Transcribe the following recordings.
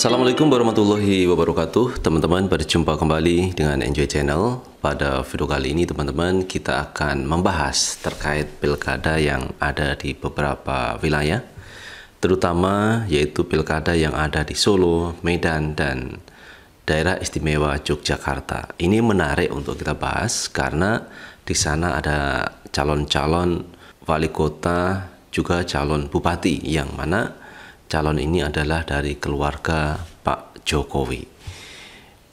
Assalamualaikum warahmatullahi wabarakatuh Teman-teman berjumpa kembali dengan Enjoy Channel Pada video kali ini teman-teman kita akan membahas terkait pilkada yang ada di beberapa wilayah Terutama yaitu pilkada yang ada di Solo, Medan, dan daerah istimewa Yogyakarta Ini menarik untuk kita bahas karena di sana ada calon-calon wali kota juga calon bupati yang mana calon ini adalah dari keluarga Pak Jokowi.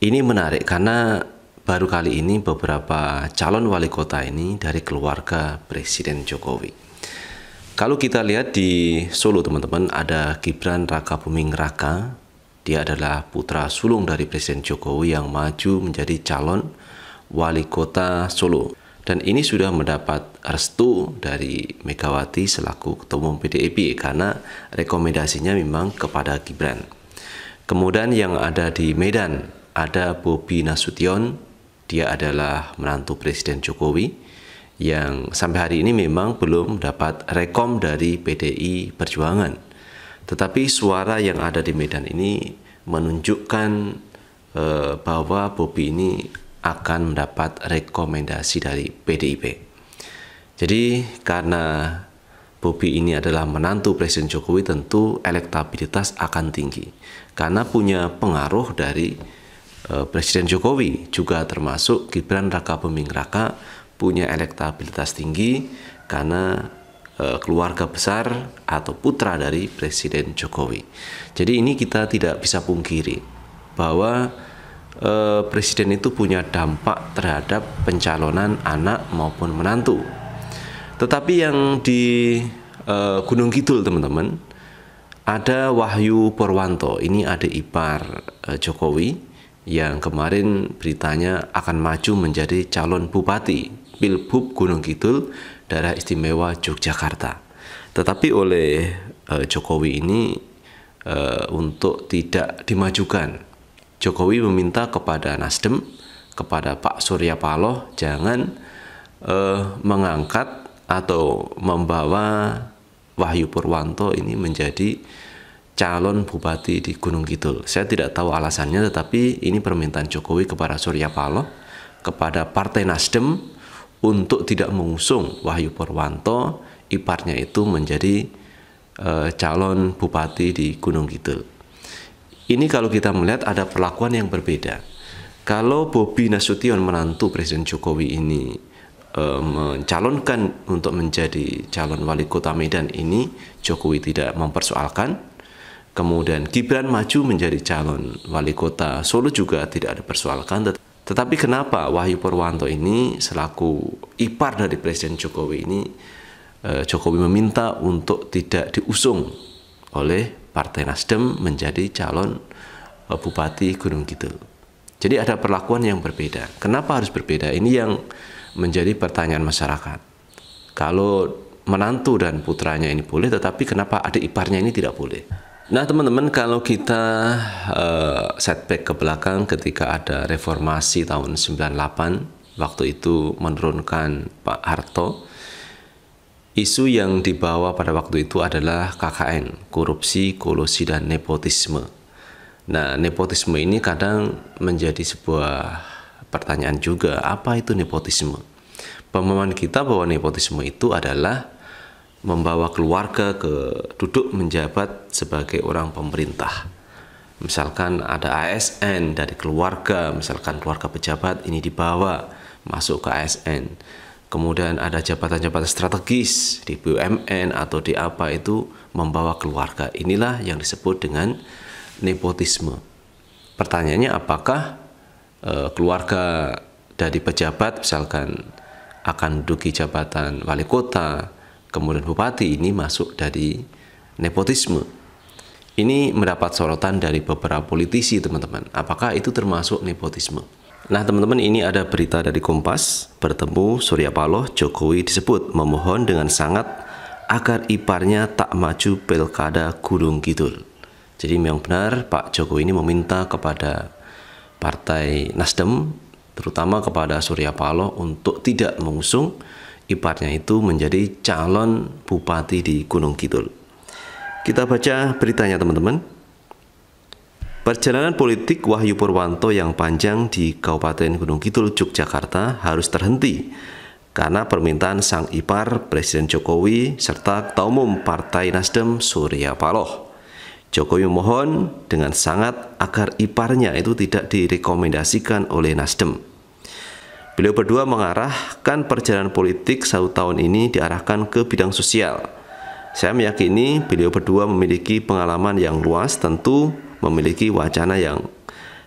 Ini menarik karena baru kali ini beberapa calon wali kota ini dari keluarga Presiden Jokowi. Kalau kita lihat di Solo teman-teman ada Gibran Raka Buming Raka. Dia adalah putra sulung dari Presiden Jokowi yang maju menjadi calon wali kota Solo dan ini sudah mendapat restu dari Megawati selaku Ketua Umum PDIP karena rekomendasinya memang kepada Gibran. Kemudian yang ada di Medan ada Bobi Nasution, dia adalah menantu Presiden Jokowi yang sampai hari ini memang belum dapat rekom dari PDI Perjuangan. Tetapi suara yang ada di Medan ini menunjukkan eh, bahwa Bobi ini akan mendapat rekomendasi dari PDIP. Jadi karena Bobi ini adalah menantu Presiden Jokowi tentu elektabilitas akan tinggi karena punya pengaruh dari e, Presiden Jokowi juga termasuk Gibran Raka Buming Raka punya elektabilitas tinggi karena e, keluarga besar atau putra dari Presiden Jokowi. Jadi ini kita tidak bisa pungkiri bahwa eh, presiden itu punya dampak terhadap pencalonan anak maupun menantu. Tetapi yang di eh, Gunung Kidul teman-teman ada Wahyu Purwanto, ini ada ipar eh, Jokowi yang kemarin beritanya akan maju menjadi calon bupati Pilbub Gunung Kidul daerah istimewa Yogyakarta. Tetapi oleh eh, Jokowi ini eh, untuk tidak dimajukan Jokowi meminta kepada Nasdem, kepada Pak Surya Paloh jangan eh, mengangkat atau membawa Wahyu Purwanto ini menjadi calon bupati di Gunung Kidul. Saya tidak tahu alasannya tetapi ini permintaan Jokowi kepada Surya Paloh, kepada Partai Nasdem untuk tidak mengusung Wahyu Purwanto, iparnya itu menjadi e, calon bupati di Gunung Kidul. Ini kalau kita melihat ada perlakuan yang berbeda. Kalau Bobi Nasution menantu Presiden Jokowi ini e, mencalonkan untuk menjadi calon wali kota Medan ini, Jokowi tidak mempersoalkan. Kemudian Gibran maju menjadi calon wali kota Solo juga tidak ada persoalkan. Tetapi kenapa Wahyu Purwanto ini selaku ipar dari Presiden Jokowi ini, e, Jokowi meminta untuk tidak diusung oleh Partai Nasdem menjadi calon eh, Bupati Gunung Kidul. Jadi ada perlakuan yang berbeda. Kenapa harus berbeda? Ini yang menjadi pertanyaan masyarakat. Kalau menantu dan putranya ini boleh, tetapi kenapa adik iparnya ini tidak boleh? Nah teman-teman kalau kita uh, eh, setback ke belakang ketika ada reformasi tahun 98 waktu itu menurunkan Pak Harto Isu yang dibawa pada waktu itu adalah KKN, korupsi, kolusi, dan nepotisme. Nah, nepotisme ini kadang menjadi sebuah pertanyaan juga, apa itu nepotisme? Pemahaman kita bahwa nepotisme itu adalah membawa keluarga ke duduk menjabat sebagai orang pemerintah. Misalkan ada ASN dari keluarga, misalkan keluarga pejabat ini dibawa masuk ke ASN kemudian ada jabatan-jabatan strategis di BUMN atau di apa itu membawa keluarga. Inilah yang disebut dengan nepotisme. Pertanyaannya apakah e, keluarga dari pejabat misalkan akan duki jabatan wali kota, kemudian bupati ini masuk dari nepotisme. Ini mendapat sorotan dari beberapa politisi, teman-teman. Apakah itu termasuk nepotisme? Nah teman-teman ini ada berita dari Kompas, bertemu Surya Paloh, Jokowi disebut memohon dengan sangat agar iparnya tak maju pilkada Gunung Kidul. Jadi memang benar Pak Jokowi ini meminta kepada Partai Nasdem, terutama kepada Surya Paloh untuk tidak mengusung iparnya itu menjadi calon bupati di Gunung Kidul. Kita baca beritanya teman-teman. Perjalanan politik Wahyu Purwanto yang panjang di Kabupaten Gunung Kidul, Yogyakarta harus terhenti karena permintaan sang ipar Presiden Jokowi serta Ketua Umum Partai Nasdem Surya Paloh. Jokowi mohon dengan sangat agar iparnya itu tidak direkomendasikan oleh Nasdem. Beliau berdua mengarahkan perjalanan politik satu tahun ini diarahkan ke bidang sosial. Saya meyakini beliau berdua memiliki pengalaman yang luas tentu memiliki wacana yang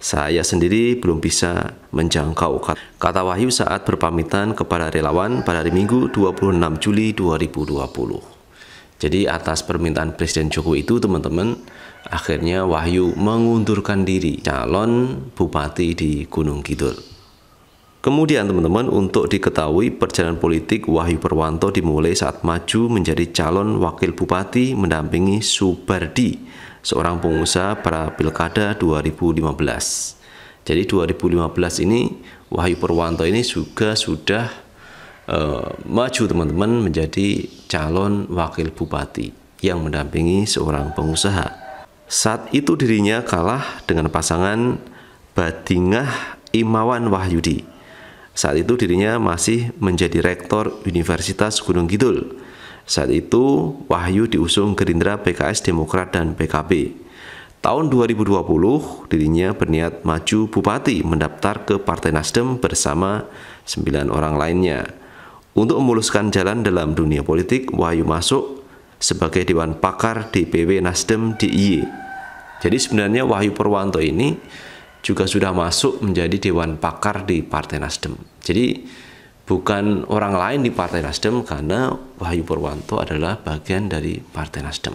saya sendiri belum bisa menjangkau kata Wahyu saat berpamitan kepada relawan pada hari Minggu 26 Juli 2020. Jadi atas permintaan Presiden Jokowi itu teman-teman akhirnya Wahyu mengundurkan diri calon bupati di Gunung Kidul. Kemudian teman-teman untuk diketahui perjalanan politik Wahyu Perwanto dimulai saat maju menjadi calon wakil bupati mendampingi Subardi seorang pengusaha para pilkada 2015. Jadi 2015 ini Wahyu Purwanto ini juga sudah uh, maju teman-teman menjadi calon wakil bupati yang mendampingi seorang pengusaha. Saat itu dirinya kalah dengan pasangan Badingah Imawan Wahyudi. Saat itu dirinya masih menjadi rektor Universitas Gunung Kidul saat itu, Wahyu diusung Gerindra, PKS, Demokrat, dan PKB. Tahun 2020, dirinya berniat maju bupati mendaftar ke Partai Nasdem bersama sembilan orang lainnya. Untuk memuluskan jalan dalam dunia politik, Wahyu masuk sebagai Dewan Pakar DPW Nasdem di DIY. Jadi sebenarnya Wahyu Purwanto ini juga sudah masuk menjadi Dewan Pakar di Partai Nasdem. Jadi bukan orang lain di Partai Nasdem karena Wahyu Purwanto adalah bagian dari Partai Nasdem.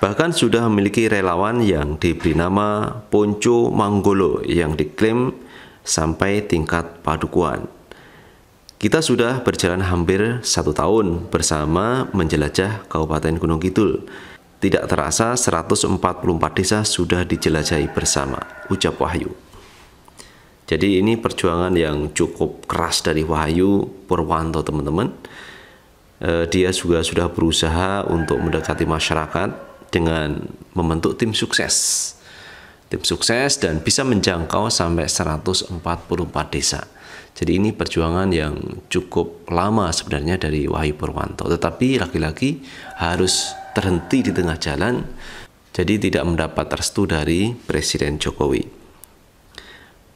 Bahkan sudah memiliki relawan yang diberi nama Ponco Manggolo yang diklaim sampai tingkat padukuan. Kita sudah berjalan hampir satu tahun bersama menjelajah Kabupaten Gunung Kidul. Tidak terasa 144 desa sudah dijelajahi bersama, ucap Wahyu. Jadi ini perjuangan yang cukup keras dari Wahyu Purwanto teman-teman. E, dia juga sudah berusaha untuk mendekati masyarakat dengan membentuk tim sukses. Tim sukses dan bisa menjangkau sampai 144 desa. Jadi ini perjuangan yang cukup lama sebenarnya dari Wahyu Purwanto. Tetapi laki-laki harus terhenti di tengah jalan jadi tidak mendapat restu dari Presiden Jokowi.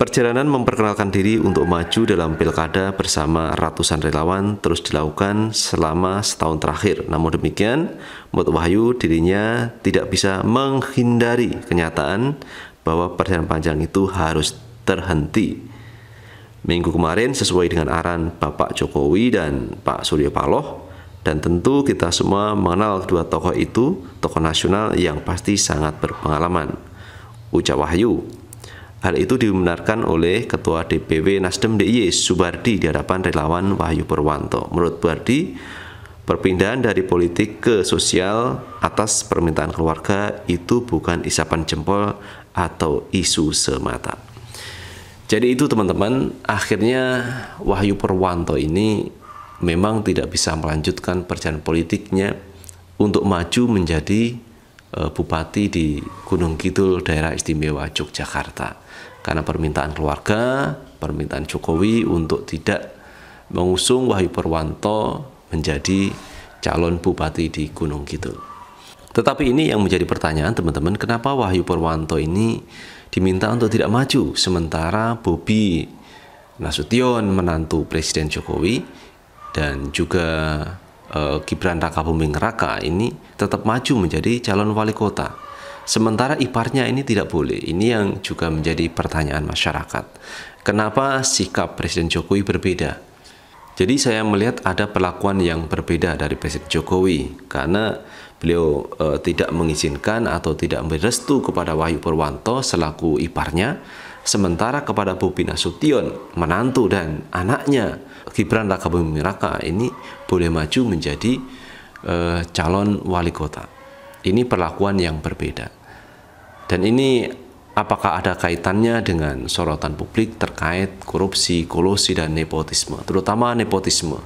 Perjalanan memperkenalkan diri untuk maju dalam pilkada bersama ratusan relawan terus dilakukan selama setahun terakhir. Namun demikian, menurut Wahyu dirinya tidak bisa menghindari kenyataan bahwa perjalanan panjang itu harus terhenti. Minggu kemarin sesuai dengan arahan Bapak Jokowi dan Pak Surya Paloh, dan tentu kita semua mengenal kedua tokoh itu, tokoh nasional yang pasti sangat berpengalaman. Ucap Wahyu, Hal itu dibenarkan oleh Ketua DPW Nasdem DIY Subardi di hadapan relawan Wahyu Purwanto. Menurut Subardi, perpindahan dari politik ke sosial atas permintaan keluarga itu bukan isapan jempol atau isu semata. Jadi itu teman-teman, akhirnya Wahyu Purwanto ini memang tidak bisa melanjutkan perjalanan politiknya untuk maju menjadi Eh, bupati di Gunung Kidul daerah istimewa Yogyakarta karena permintaan keluarga, permintaan Jokowi untuk tidak mengusung Wahyu Purwanto menjadi calon bupati di Gunung Kidul. Tetapi ini yang menjadi pertanyaan teman-teman, kenapa Wahyu Purwanto ini diminta untuk tidak maju sementara Bobi Nasution menantu Presiden Jokowi dan juga eh, Gibran Raka Buming Raka ini tetap maju menjadi calon wali kota. Sementara iparnya ini tidak boleh. Ini yang juga menjadi pertanyaan masyarakat. Kenapa sikap Presiden Jokowi berbeda? Jadi saya melihat ada perlakuan yang berbeda dari Presiden Jokowi karena beliau e, tidak mengizinkan atau tidak merestu kepada Wahyu Purwanto selaku iparnya, sementara kepada Bobi Nasution, menantu dan anaknya Gibran Raka Raka ini boleh maju menjadi uh, calon wali kota. Ini perlakuan yang berbeda. Dan ini apakah ada kaitannya dengan sorotan publik terkait korupsi, kolusi dan nepotisme, terutama nepotisme.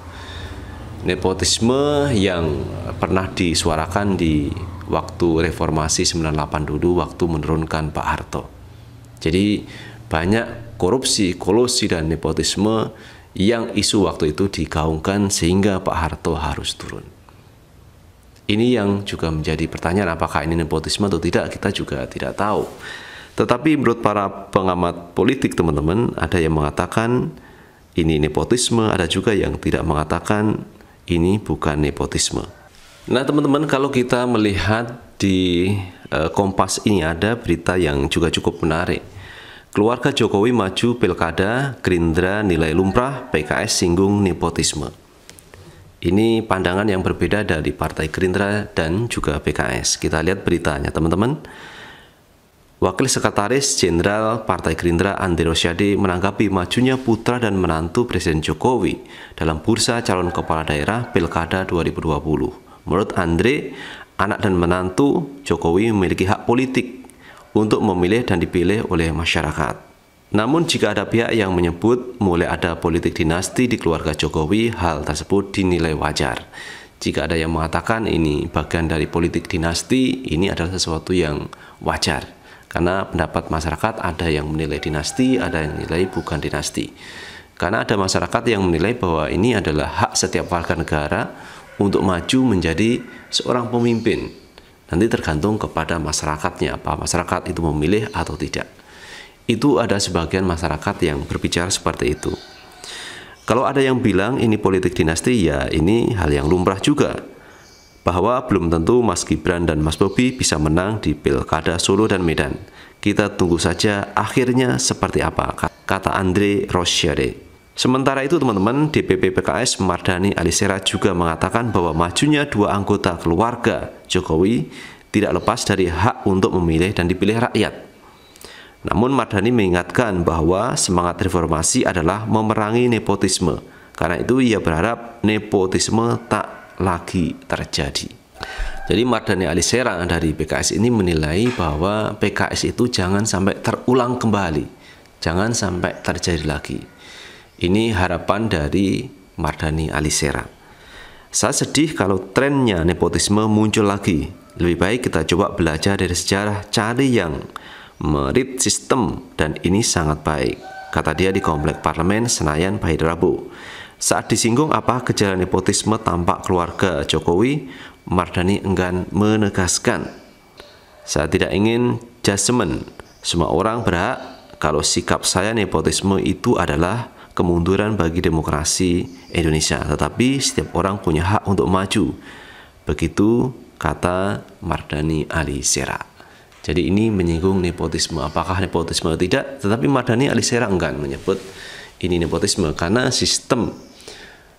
Nepotisme yang pernah disuarakan di waktu reformasi 98 dulu waktu menurunkan Pak Harto. Jadi banyak korupsi, kolusi dan nepotisme yang isu waktu itu digaungkan sehingga Pak Harto harus turun. Ini yang juga menjadi pertanyaan apakah ini nepotisme atau tidak kita juga tidak tahu. Tetapi menurut para pengamat politik teman-teman ada yang mengatakan ini nepotisme, ada juga yang tidak mengatakan ini bukan nepotisme. Nah teman-teman kalau kita melihat di eh, Kompas ini ada berita yang juga cukup menarik Keluarga Jokowi maju pilkada, Gerindra nilai lumrah, PKS singgung nepotisme. Ini pandangan yang berbeda dari Partai Gerindra dan juga PKS. Kita lihat beritanya, teman-teman. Wakil Sekretaris Jenderal Partai Gerindra Andi Rosyadi menanggapi majunya putra dan menantu Presiden Jokowi dalam bursa calon kepala daerah Pilkada 2020. Menurut Andre, anak dan menantu Jokowi memiliki hak politik untuk memilih dan dipilih oleh masyarakat. Namun jika ada pihak yang menyebut mulai ada politik dinasti di keluarga Jokowi, hal tersebut dinilai wajar. Jika ada yang mengatakan ini bagian dari politik dinasti, ini adalah sesuatu yang wajar. Karena pendapat masyarakat ada yang menilai dinasti, ada yang menilai bukan dinasti. Karena ada masyarakat yang menilai bahwa ini adalah hak setiap warga negara untuk maju menjadi seorang pemimpin Nanti tergantung kepada masyarakatnya, apa masyarakat itu memilih atau tidak. Itu ada sebagian masyarakat yang berbicara seperti itu. Kalau ada yang bilang ini politik dinasti, ya ini hal yang lumrah juga. Bahwa belum tentu Mas Gibran dan Mas Bobi bisa menang di Pilkada Solo dan Medan. Kita tunggu saja akhirnya seperti apa, kata Andre Rosyadeh. Sementara itu teman-teman, DPP PKS Mardani Alisera juga mengatakan bahwa majunya dua anggota keluarga Jokowi tidak lepas dari hak untuk memilih dan dipilih rakyat. Namun Mardani mengingatkan bahwa semangat reformasi adalah memerangi nepotisme. Karena itu ia berharap nepotisme tak lagi terjadi. Jadi Mardani Alisera dari PKS ini menilai bahwa PKS itu jangan sampai terulang kembali. Jangan sampai terjadi lagi. Ini harapan dari Mardani Alisera. Saya sedih kalau trennya nepotisme muncul lagi. Lebih baik kita coba belajar dari sejarah, cari yang merit sistem dan ini sangat baik, kata dia di Komplek Parlemen Senayan Bahir Rabu. Saat disinggung apa gejala nepotisme tampak keluarga Jokowi, Mardani enggan menegaskan. Saya tidak ingin judgement. Semua orang berhak kalau sikap saya nepotisme itu adalah kemunduran bagi demokrasi Indonesia, tetapi setiap orang punya hak untuk maju. Begitu kata Mardani Ali Sera. Jadi ini menyinggung nepotisme. Apakah nepotisme atau tidak? Tetapi Mardani Ali Sera enggan menyebut ini nepotisme karena sistem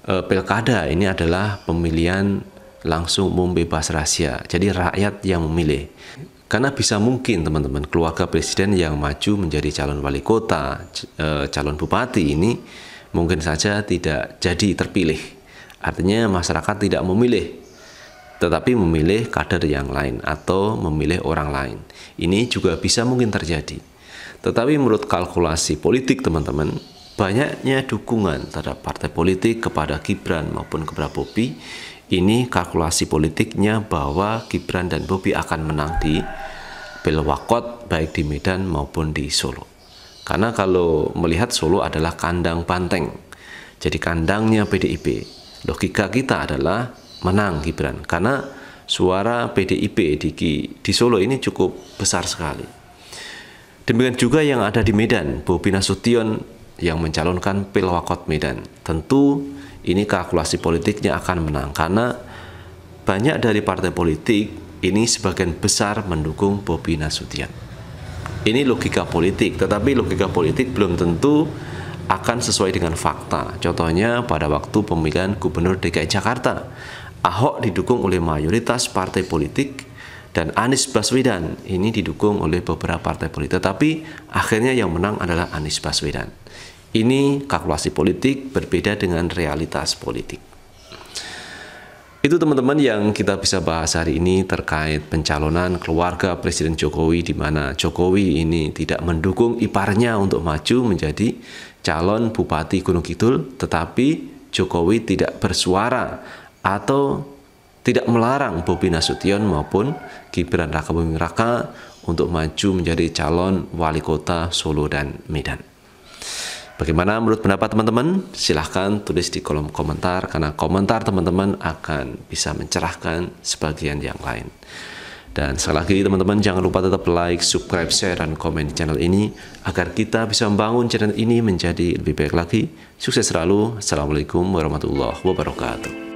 e, pilkada ini adalah pemilihan langsung umum bebas rahasia. Jadi rakyat yang memilih. Karena bisa mungkin teman-teman keluarga presiden yang maju menjadi calon wali kota, eh, calon bupati ini mungkin saja tidak jadi terpilih. Artinya masyarakat tidak memilih, tetapi memilih kader yang lain atau memilih orang lain. Ini juga bisa mungkin terjadi. Tetapi menurut kalkulasi politik teman-teman, banyaknya dukungan terhadap partai politik kepada Gibran maupun kepada Bobi ini kalkulasi politiknya bahwa Gibran dan Bobi akan menang di Belwakot baik di Medan maupun di Solo. Karena kalau melihat Solo adalah kandang banteng, jadi kandangnya PDIP. Logika kita adalah menang Gibran karena suara PDIP di, di Solo ini cukup besar sekali. Demikian juga yang ada di Medan, Bobi Nasution yang mencalonkan Pilwakot Medan. Tentu ini kalkulasi politiknya akan menang karena banyak dari partai politik ini sebagian besar mendukung Bobi Nasution. Ini logika politik, tetapi logika politik belum tentu akan sesuai dengan fakta. Contohnya pada waktu pemilihan Gubernur DKI Jakarta, Ahok didukung oleh mayoritas partai politik dan Anies Baswedan ini didukung oleh beberapa partai politik. Tetapi akhirnya yang menang adalah Anies Baswedan. Ini kalkulasi politik berbeda dengan realitas politik. Itu teman-teman yang kita bisa bahas hari ini terkait pencalonan keluarga Presiden Jokowi di mana Jokowi ini tidak mendukung iparnya untuk maju menjadi calon Bupati Gunung Kidul tetapi Jokowi tidak bersuara atau tidak melarang Bobi Nasution maupun Gibran Raka Buming Raka untuk maju menjadi calon wali kota Solo dan Medan. Bagaimana menurut pendapat teman-teman? Silahkan tulis di kolom komentar karena komentar teman-teman akan bisa mencerahkan sebagian yang lain. Dan sekali lagi teman-teman jangan lupa tetap like, subscribe, share, dan komen di channel ini agar kita bisa membangun channel ini menjadi lebih baik lagi. Sukses selalu. Assalamualaikum warahmatullahi wabarakatuh.